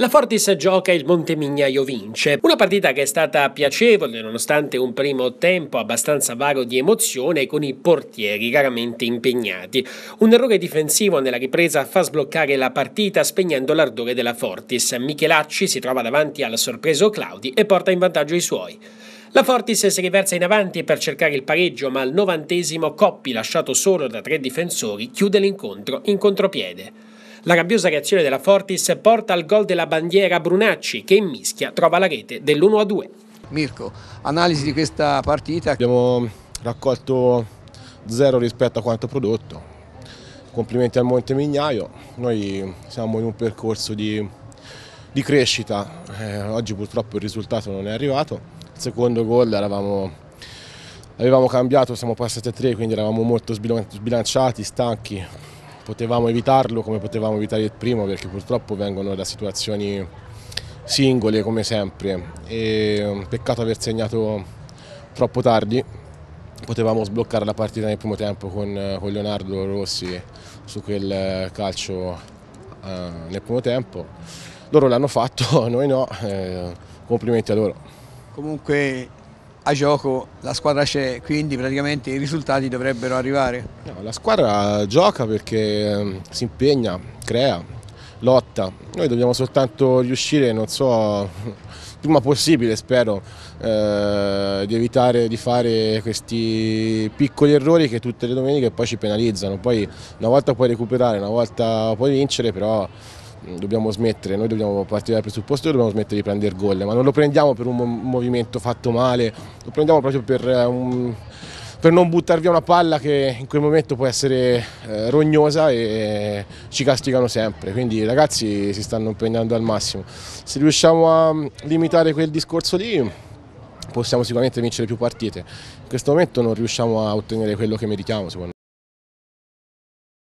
La Fortis gioca il Montemignaio vince, una partita che è stata piacevole nonostante un primo tempo abbastanza vago di emozione con i portieri raramente impegnati. Un errore difensivo nella ripresa fa sbloccare la partita spegnendo l'ardore della Fortis. Michelacci si trova davanti al sorpreso Claudi e porta in vantaggio i suoi. La Fortis si riversa in avanti per cercare il pareggio, ma al novantesimo Coppi, lasciato solo da tre difensori, chiude l'incontro in contropiede. La rabbiosa reazione della Fortis porta al gol della bandiera Brunacci che in mischia trova la rete dell'1-2. Mirko, analisi di questa partita. Abbiamo raccolto zero rispetto a quanto prodotto. Complimenti al Monte Mignaio, noi siamo in un percorso di, di crescita, eh, oggi purtroppo il risultato non è arrivato, il secondo gol eravamo, avevamo cambiato, siamo passati a tre quindi eravamo molto sbilanciati, stanchi, potevamo evitarlo come potevamo evitare il primo perché purtroppo vengono da situazioni singole come sempre e mm, peccato aver segnato troppo tardi potevamo sbloccare la partita nel primo tempo con, eh, con Leonardo Rossi su quel eh, calcio eh, nel primo tempo loro l'hanno fatto, noi no eh, complimenti a loro comunque a gioco la squadra c'è, quindi praticamente i risultati dovrebbero arrivare. No, la squadra gioca perché ehm, si impegna, crea, lotta. Noi dobbiamo soltanto riuscire, non so, prima possibile spero, eh, di evitare di fare questi piccoli errori che tutte le domeniche poi ci penalizzano. Poi una volta puoi recuperare, una volta puoi vincere, però dobbiamo smettere, noi dobbiamo partire dal presupposto che dobbiamo smettere di prendere gol, ma non lo prendiamo per un movimento fatto male, lo prendiamo proprio per, eh, un, per non buttare via una palla che in quel momento può essere eh, rognosa e ci castigano sempre, quindi i ragazzi si stanno impegnando al massimo. Se riusciamo a mm, limitare quel discorso lì possiamo sicuramente vincere più partite, in questo momento non riusciamo a ottenere quello che meritiamo secondo me.